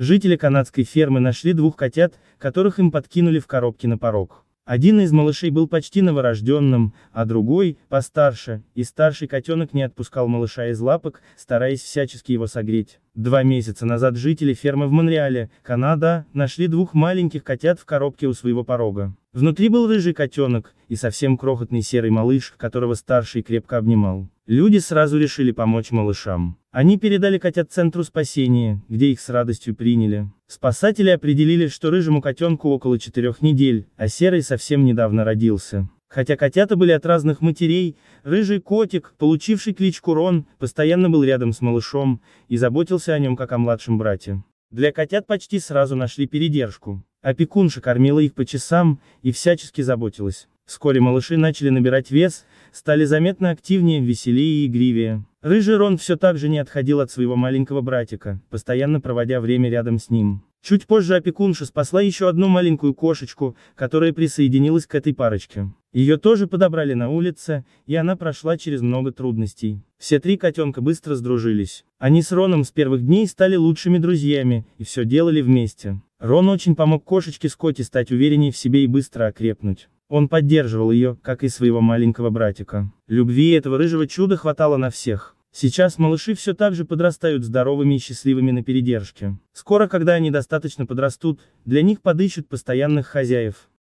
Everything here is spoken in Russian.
Жители канадской фермы нашли двух котят, которых им подкинули в коробке на порог. Один из малышей был почти новорожденным, а другой, постарше, и старший котенок не отпускал малыша из лапок, стараясь всячески его согреть. Два месяца назад жители фермы в Монреале, Канада, нашли двух маленьких котят в коробке у своего порога. Внутри был рыжий котенок, и совсем крохотный серый малыш, которого старший крепко обнимал. Люди сразу решили помочь малышам. Они передали котят центру спасения, где их с радостью приняли. Спасатели определили, что рыжему котенку около четырех недель, а серый совсем недавно родился. Хотя котята были от разных матерей, рыжий котик, получивший кличку Рон, постоянно был рядом с малышом и заботился о нем как о младшем брате. Для котят почти сразу нашли передержку. Опекунша кормила их по часам и всячески заботилась. Вскоре малыши начали набирать вес, стали заметно активнее, веселее и игривее. Рыжий Рон все так же не отходил от своего маленького братика, постоянно проводя время рядом с ним. Чуть позже опекунша спасла еще одну маленькую кошечку, которая присоединилась к этой парочке. Ее тоже подобрали на улице, и она прошла через много трудностей. Все три котенка быстро сдружились. Они с Роном с первых дней стали лучшими друзьями, и все делали вместе. Рон очень помог кошечке Скотти стать увереннее в себе и быстро окрепнуть. Он поддерживал ее, как и своего маленького братика. Любви этого рыжего чуда хватало на всех. Сейчас малыши все так же подрастают здоровыми и счастливыми на передержке. Скоро, когда они достаточно подрастут, для них подыщут постоянных хозяев.